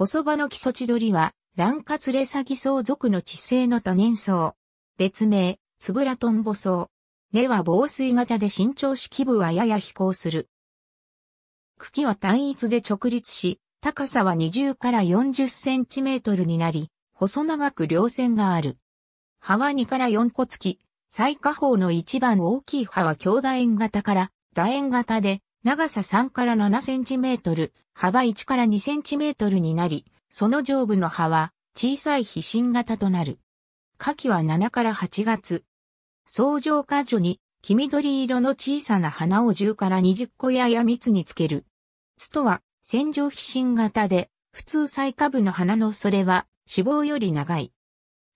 細葉の基礎地鳥は、卵化連ツレサ草属の地性の多年草。別名、つぶらとんぼ草。根は防水型で身長式部はやや飛行する。茎は単一で直立し、高さは20から40センチメートルになり、細長く稜線がある。葉は2から4個付き、最下方の一番大きい葉は強楕円型から楕円型で、長さ3から7センチメートル、幅1から2センチメートルになり、その上部の葉は小さい皮心型となる。夏季は7から8月。相乗果樹に黄緑色の小さな花を10から20個やや蜜につける。ツとは線状皮心型で、普通最下部の花のそれは脂肪より長い。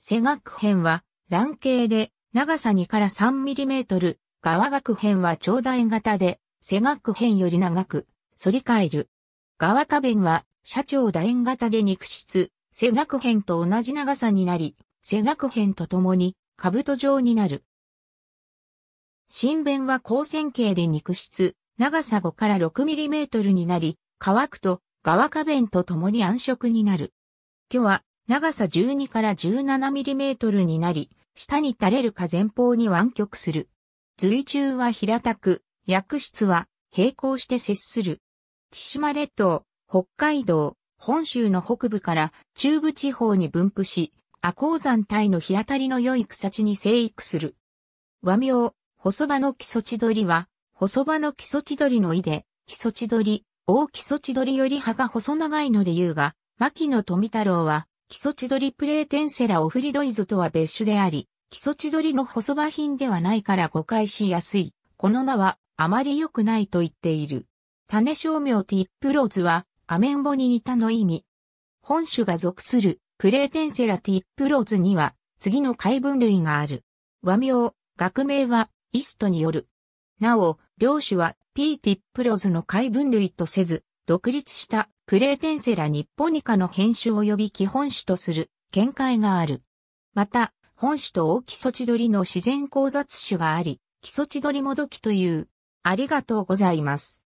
背学編は卵形で長さ2から3ミリメートル、側学編は長大型で背学辺より長く、反り返る。側下弁は、社長楕円型で肉質、背学辺と同じ長さになり、背学辺とともに、兜状になる。新弁は高線形で肉質、長さ5から6ミリメートルになり、乾くと、側下弁とともに暗色になる。今日は、長さ12から17ミリメートルになり、下に垂れるか前方に湾曲する。随中は平たく、薬室は並行して接する。千島列島、北海道、本州の北部から中部地方に分布し、亜高山帯の日当たりの良い草地に生育する。和名、細葉の基礎地鳥は、細葉の基礎地鳥の意で、基礎地鳥、大基礎地鳥より葉が細長いので言うが、牧野富太郎は、基礎地鳥プレーテンセラオフリドイズとは別種であり、基礎地鳥の細葉品ではないから誤解しやすい。この名は、あまり良くないと言っている。種商名ティップローズは、アメンボに似たの意味。本種が属するプレーテンセラティップローズには、次の解分類がある。和名、学名は、イストによる。なお、両種は、ピーティップローズの解分類とせず、独立したプレーテンセラニッポニカの編集及び基本種とする見解がある。また、本種と大木ソチドリの自然交雑種があり、基そちドリもどきというありがとうございます。